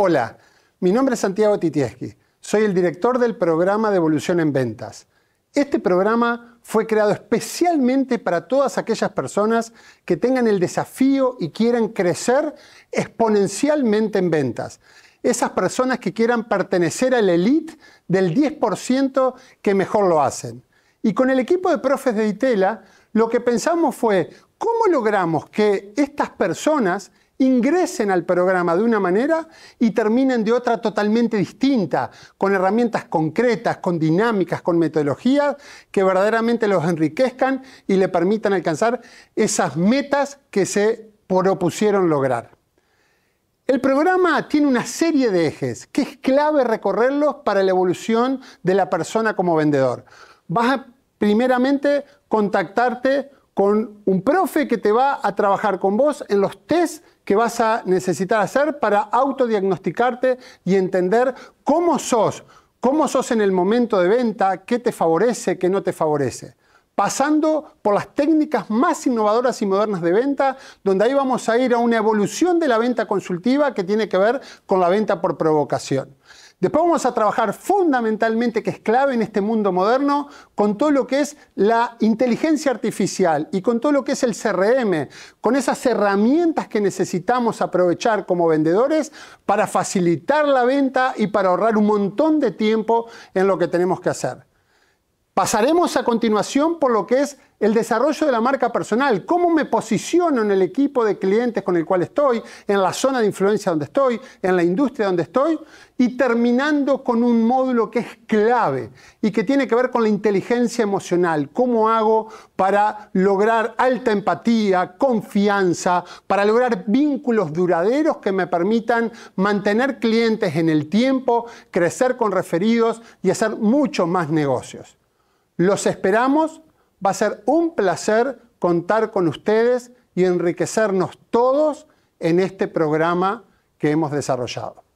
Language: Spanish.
Hola, mi nombre es Santiago Titieski, soy el director del programa de evolución en ventas. Este programa fue creado especialmente para todas aquellas personas que tengan el desafío y quieran crecer exponencialmente en ventas. Esas personas que quieran pertenecer a la elite del 10% que mejor lo hacen. Y con el equipo de profes de Itela, lo que pensamos fue, ¿cómo logramos que estas personas ingresen al programa de una manera y terminen de otra totalmente distinta, con herramientas concretas, con dinámicas, con metodologías que verdaderamente los enriquezcan y le permitan alcanzar esas metas que se propusieron lograr. El programa tiene una serie de ejes que es clave recorrerlos para la evolución de la persona como vendedor. Vas a primeramente contactarte con un profe que te va a trabajar con vos en los test que vas a necesitar hacer para autodiagnosticarte y entender cómo sos, cómo sos en el momento de venta, qué te favorece, qué no te favorece pasando por las técnicas más innovadoras y modernas de venta, donde ahí vamos a ir a una evolución de la venta consultiva que tiene que ver con la venta por provocación. Después vamos a trabajar fundamentalmente, que es clave en este mundo moderno, con todo lo que es la inteligencia artificial y con todo lo que es el CRM, con esas herramientas que necesitamos aprovechar como vendedores para facilitar la venta y para ahorrar un montón de tiempo en lo que tenemos que hacer. Pasaremos a continuación por lo que es el desarrollo de la marca personal, cómo me posiciono en el equipo de clientes con el cual estoy, en la zona de influencia donde estoy, en la industria donde estoy, y terminando con un módulo que es clave y que tiene que ver con la inteligencia emocional, cómo hago para lograr alta empatía, confianza, para lograr vínculos duraderos que me permitan mantener clientes en el tiempo, crecer con referidos y hacer muchos más negocios. Los esperamos, va a ser un placer contar con ustedes y enriquecernos todos en este programa que hemos desarrollado.